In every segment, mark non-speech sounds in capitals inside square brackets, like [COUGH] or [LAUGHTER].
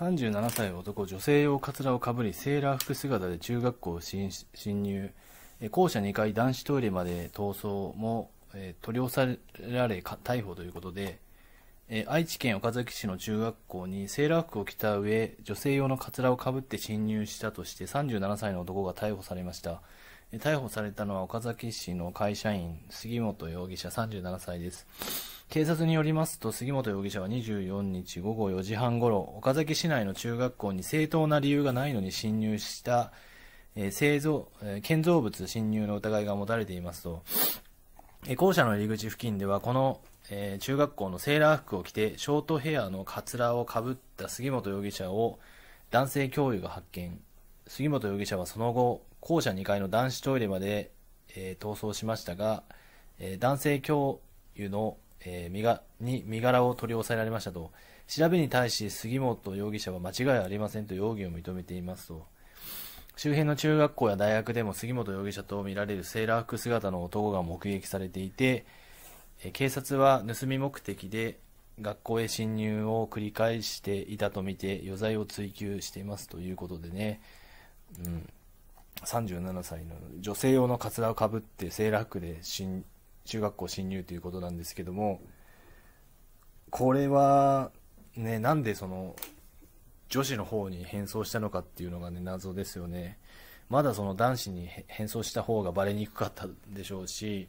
37歳男、女性用カツラをかぶり、セーラー服姿で中学校侵入、校舎2階男子トイレまで逃走も、えー、取り押さえられ逮捕ということで、えー、愛知県岡崎市の中学校にセーラー服を着た上、女性用のカツラをかぶって侵入したとして37歳の男が逮捕されました。逮捕されたのは岡崎市の会社員、杉本容疑者37歳です。警察によりますと、杉本容疑者は24日午後4時半ごろ、岡崎市内の中学校に正当な理由がないのに侵入した、えー、製造、えー、建造物侵入の疑いが持たれていますと、えー、校舎の入り口付近では、この、えー、中学校のセーラー服を着て、ショートヘアのカツラをかぶった杉本容疑者を男性教諭が発見。杉本容疑者はその後、校舎2階の男子トイレまで、えー、逃走しましたが、えー、男性教諭のえー、身がに身柄を取り押さえられましたと、調べに対し杉本容疑者は間違いありませんと容疑を認めていますと、周辺の中学校や大学でも杉本容疑者とみられるセーラー服姿の男が目撃されていて、え警察は盗み目的で学校へ侵入を繰り返していたとみて余罪を追及していますということでね、うん、37歳の女性用のカツラをかぶってセーラー服で侵入中学校侵入ということなんですけども、これは、ね、なんでその、女子の方に変装したのかっていうのがね、謎ですよね。まだその男子に変装した方がバレにくかったでしょうし、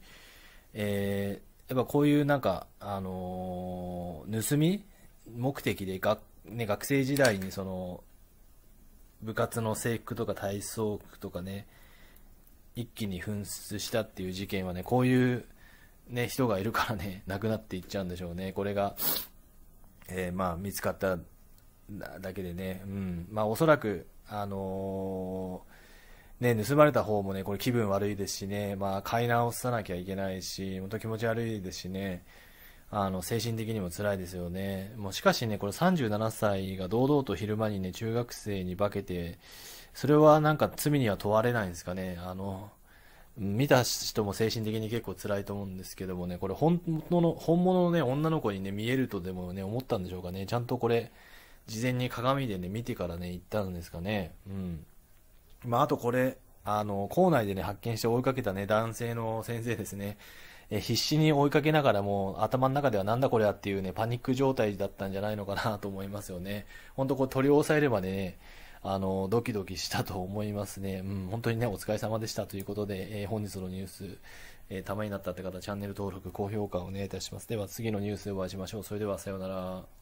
えー、やっぱこういうなんか、あのー、盗み目的で学、ね、学生時代にその、部活の制服とか体操服とかね、一気に紛失したっていう事件はね、こういうね、人がいるからね、亡 [LAUGHS] くなっていっちゃうんでしょうね。これが、えー、まあ、見つかっただけでね、うん。まあ、おそらく、あのー、ね、盗まれた方もね、これ気分悪いですしね、まあ、買い直さなきゃいけないし、本当気持ち悪いですしね、あの、精神的にも辛いですよね。もうしかしね、これ37歳が堂々と昼間にね、中学生に化けて、それはなんか罪には問われないんですかね。あの、見た人も精神的に結構辛いと思うんですけどもね、これ本当の、本物のね、女の子にね、見えるとでもね、思ったんでしょうかね。ちゃんとこれ、事前に鏡でね、見てからね、行ったんですかね。うん。まあ、あとこれ、あの、校内でね、発見して追いかけたね、男性の先生ですね。え必死に追いかけながらもう頭の中ではなんだこれはっていうね、パニック状態だったんじゃないのかなと思いますよね。ほんとこれ取り押さえればね、あの、ドキドキしたと思いますね。うん、本当にね、お疲れ様でしたということで、えー、本日のニュース、えー、たまになったって方、チャンネル登録、高評価をお願いいたします。では、次のニュースでお会いしましょう。それでは、さようなら。